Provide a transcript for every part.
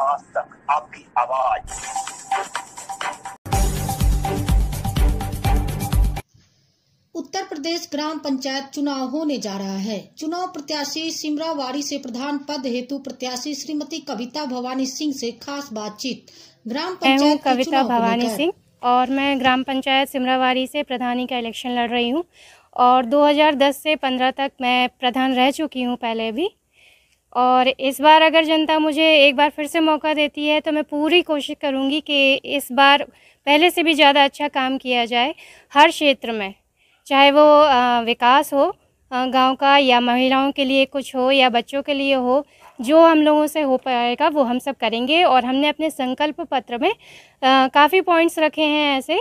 आज तक आपकी आवाज उत्तर प्रदेश ग्राम पंचायत चुनाव होने जा रहा है चुनाव प्रत्याशी सिमरावाड़ी से प्रधान पद हेतु प्रत्याशी श्रीमती कविता भवानी सिंह से खास बातचीत ग्राम पंचायत कविता भवानी सिंह और मैं ग्राम पंचायत सिमरावाड़ी से प्रधानी का इलेक्शन लड़ रही हूँ और 2010 से 15 तक मैं प्रधान रह चुकी हूँ पहले भी और इस बार अगर जनता मुझे एक बार फिर से मौका देती है तो मैं पूरी कोशिश करूँगी कि इस बार पहले से भी ज़्यादा अच्छा काम किया जाए हर क्षेत्र में चाहे वो विकास हो गांव का या महिलाओं के लिए कुछ हो या बच्चों के लिए हो जो हम लोगों से हो पाएगा वो हम सब करेंगे और हमने अपने संकल्प पत्र में काफ़ी पॉइंट्स रखे हैं ऐसे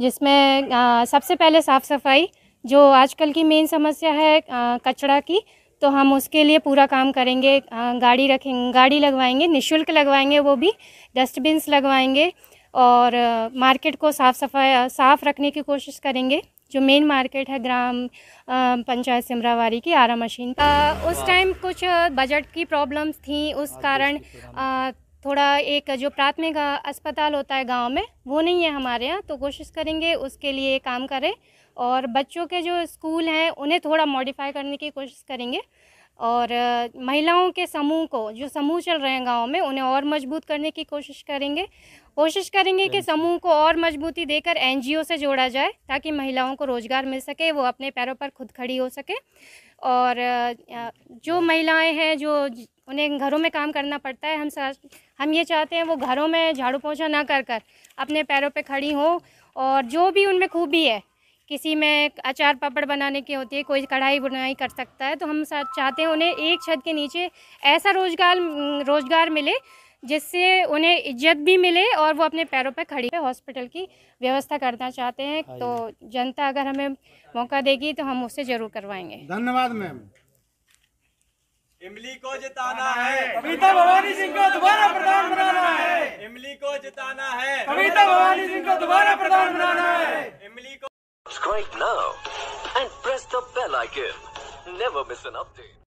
जिसमें सबसे पहले साफ़ सफाई जो आजकल की मेन समस्या है कचरा की तो हम उसके लिए पूरा काम करेंगे गाड़ी रखेंगे गाड़ी लगवाएंगे निशुल्क लगवाएंगे वो भी डस्टबिन्स लगवाएंगे और मार्केट को साफ़ सफाई साफ़ रखने की कोशिश करेंगे जो मेन मार्केट है ग्राम पंचायत सिमरावारी की आरा मशीन आ, उस हाँ। टाइम कुछ बजट की प्रॉब्लम्स थी उस हाँ, कारण आ, थोड़ा एक जो प्राथमिक अस्पताल होता है गांव में वो नहीं है हमारे यहाँ तो कोशिश करेंगे उसके लिए काम करें और बच्चों के जो स्कूल हैं उन्हें थोड़ा मॉडिफाई करने की कोशिश करेंगे और महिलाओं के समूह को जो समूह चल रहे हैं गांव में उन्हें और मजबूत करने की कोशिश करेंगे कोशिश करेंगे कि समूह को और मजबूती देकर एनजीओ से जोड़ा जाए ताकि महिलाओं को रोज़गार मिल सके वो अपने पैरों पर खुद खड़ी हो सके और जो महिलाएं हैं जो उन्हें घरों में काम करना पड़ता है हम हम ये चाहते हैं वो घरों में झाड़ू पोछा ना कर कर अपने पैरों पे खड़ी हो और जो भी उनमें खूबी है किसी में अचार पापड़ बनाने की होती है कोई कढ़ाई बुनाई कर सकता है तो हम चाहते हैं उन्हें एक छत के नीचे ऐसा रोजगार रोजगार मिले जिससे उन्हें इज्जत भी मिले और वो अपने पैरों पर खड़ी हॉस्पिटल की व्यवस्था करना चाहते हैं तो जनता अगर हमें मौका देगी तो हम उससे ज़रूर करवाएंगे धन्यवाद मैम इमली को जिताना है कविता भवानी सिंह को दोबारा प्रधान बनाना है इमली को जिताना है कविता भवानी सिंह को दोबारा प्रधान बनाना है इमली को subscribe now and press the bell icon never miss an update